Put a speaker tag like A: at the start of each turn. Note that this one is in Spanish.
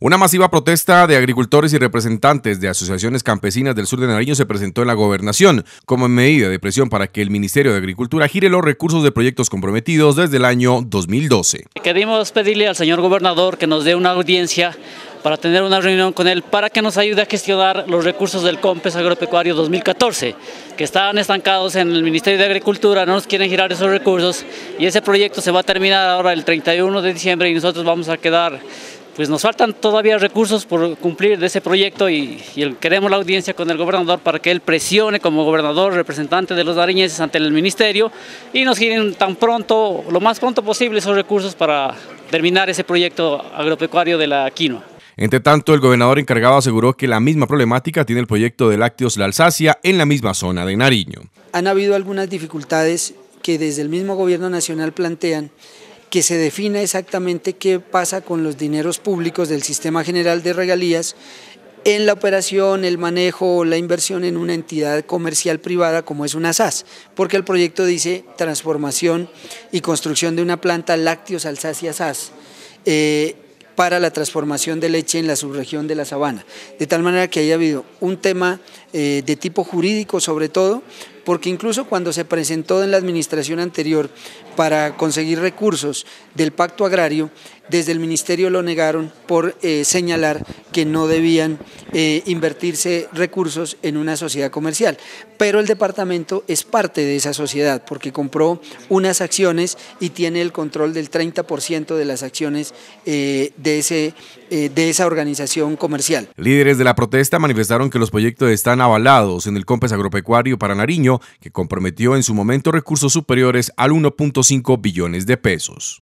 A: Una masiva protesta de agricultores y representantes de asociaciones campesinas del sur de Nariño se presentó en la gobernación como medida de presión para que el Ministerio de Agricultura gire los recursos de proyectos comprometidos desde el año 2012.
B: Queremos pedirle al señor gobernador que nos dé una audiencia para tener una reunión con él para que nos ayude a gestionar los recursos del COMPES Agropecuario 2014, que están estancados en el Ministerio de Agricultura, no nos quieren girar esos recursos y ese proyecto se va a terminar ahora el 31 de diciembre y nosotros vamos a quedar pues nos faltan todavía recursos por cumplir de ese proyecto y, queremos la audiencia con el gobernador para que él presione como gobernador representante de los nariñenses ante el ministerio y nos giren tan pronto, lo más pronto posible esos recursos para terminar ese proyecto agropecuario de la quinoa.
A: Entre tanto, el gobernador encargado aseguró que la misma problemática tiene el proyecto de lácteos La Alsacia en la misma zona de Nariño.
C: Han habido algunas dificultades que desde el mismo gobierno nacional plantean que se defina exactamente qué pasa con los dineros públicos del Sistema General de Regalías en la operación, el manejo o la inversión en una entidad comercial privada como es una SAS, porque el proyecto dice transformación y construcción de una planta lácteos Alsacia SAS. Eh, para la transformación de leche en la subregión de la sabana. De tal manera que haya habido un tema eh, de tipo jurídico sobre todo, porque incluso cuando se presentó en la administración anterior para conseguir recursos del pacto agrario, desde el ministerio lo negaron por eh, señalar que no debían eh, invertirse recursos en una sociedad comercial. Pero el departamento es parte de esa sociedad porque compró unas acciones y tiene el control del 30% de las acciones eh, de, ese, de esa organización comercial.
A: Líderes de la protesta manifestaron que los proyectos están avalados en el COMPES agropecuario para Nariño, que comprometió en su momento recursos superiores al 1.5 billones de pesos.